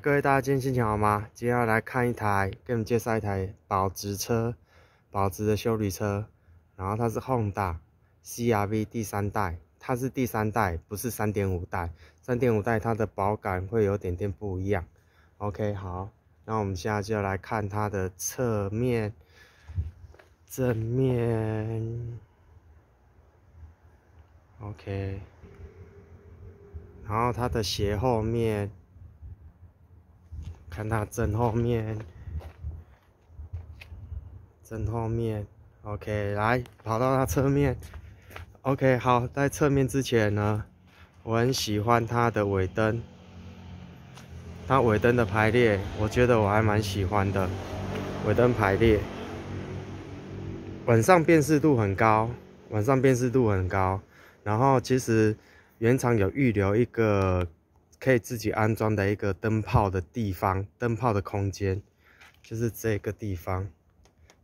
各位大家今天心情好吗？今天要来看一台，给你们介绍一台保值车、保值的修理车。然后它是 Honda CRV 第三代，它是第三代，不是三点五代，三点五代它的保感会有点点不一样。OK，好，那我们现在就来看它的侧面、正面。OK，然后它的斜后面。看它正后面，正后面，OK，来跑到它侧面，OK，好，在侧面之前呢，我很喜欢它的尾灯，它尾灯的排列，我觉得我还蛮喜欢的，尾灯排列，晚上辨识度很高，晚上辨识度很高，然后其实原厂有预留一个。可以自己安装的一个灯泡的地方，灯泡的空间就是这个地方。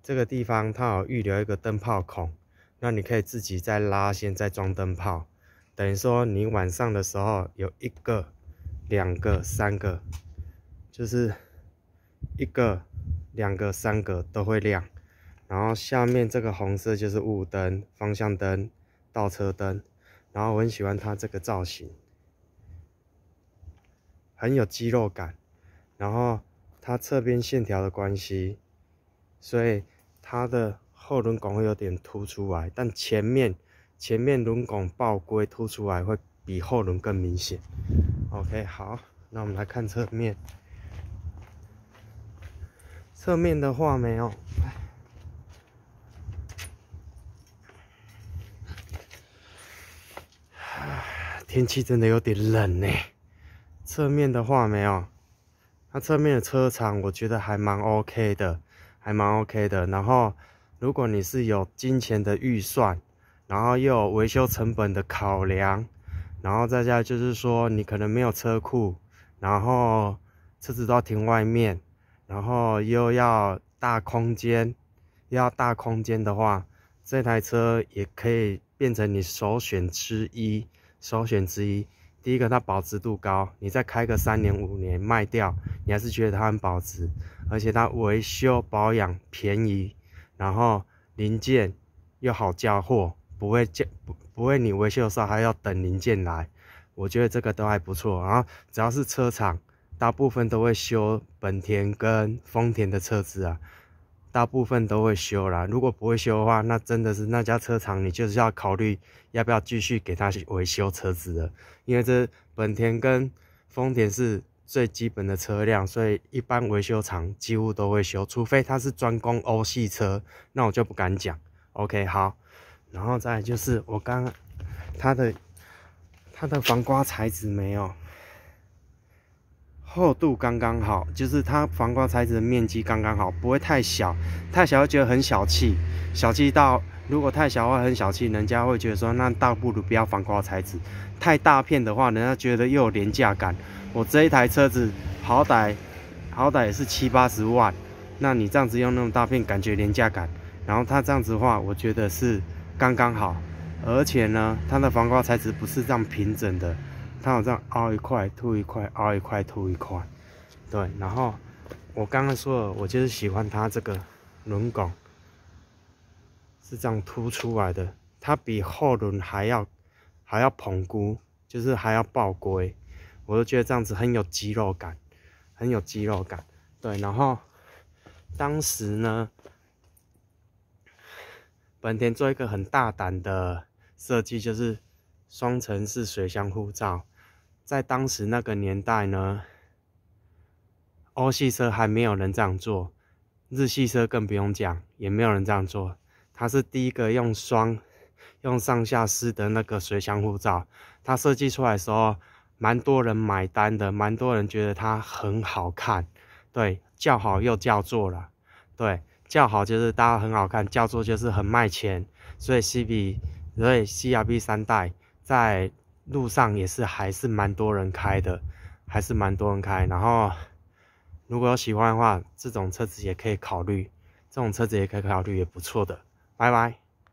这个地方它有预留一个灯泡孔，那你可以自己再拉线再装灯泡。等于说你晚上的时候有一个、两个、三个，就是一个、两个、三个都会亮。然后下面这个红色就是雾灯、方向灯、倒车灯。然后我很喜欢它这个造型。很有肌肉感，然后它侧边线条的关系，所以它的后轮拱会有点凸出来，但前面前面轮拱爆规凸出来会比后轮更明显。OK，好，那我们来看侧面，侧面的话没有，唉，天气真的有点冷呢。侧面的话没有，它侧面的车长我觉得还蛮 OK 的，还蛮 OK 的。然后，如果你是有金钱的预算，然后又有维修成本的考量，然后再加就是说你可能没有车库，然后车子都要停外面，然后又要大空间，要大空间的话，这台车也可以变成你首选之一，首选之一。第一个，它保值度高，你再开个三年五年卖掉，你还是觉得它很保值。而且它维修保养便宜，然后零件又好交货，不会不不会你维修的时候还要等零件来。我觉得这个都还不错。然后只要是车厂，大部分都会修本田跟丰田的车子啊。大部分都会修啦，如果不会修的话，那真的是那家车厂，你就是要考虑要不要继续给他维修车子了。因为这本田跟丰田是最基本的车辆，所以一般维修厂几乎都会修，除非他是专攻欧系车，那我就不敢讲。OK，好，然后再就是我刚，它的它的防刮材质没有。厚度刚刚好，就是它防刮材质的面积刚刚好，不会太小，太小会觉得很小气，小气到如果太小话很小气，人家会觉得说那倒不如不要防刮材质，太大片的话，人家觉得又有廉价感。我这一台车子好歹好歹也是七八十万，那你这样子用那么大片，感觉廉价感。然后它这样子话，我觉得是刚刚好，而且呢，它的防刮材质不是这样平整的。它好像凹一块凸一块凹一块凸一块，对。然后我刚刚说了，我就是喜欢它这个轮拱是这样凸出来的，它比后轮还要还要膨鼓，就是还要爆规，我就觉得这样子很有肌肉感，很有肌肉感。对。然后当时呢，本田做一个很大胆的设计，就是。双层式水箱护罩，在当时那个年代呢，欧系车还没有人这样做，日系车更不用讲，也没有人这样做。它是第一个用双、用上下式的那个水箱护罩。它设计出来的时候，蛮多人买单的，蛮多人觉得它很好看，对，叫好又叫座了。对，叫好就是大家很好看，叫座就是很卖钱。所以 C b 所以 CRB 三代。在路上也是还是蛮多人开的，还是蛮多人开。然后，如果有喜欢的话，这种车子也可以考虑，这种车子也可以考虑，也不错的。拜拜。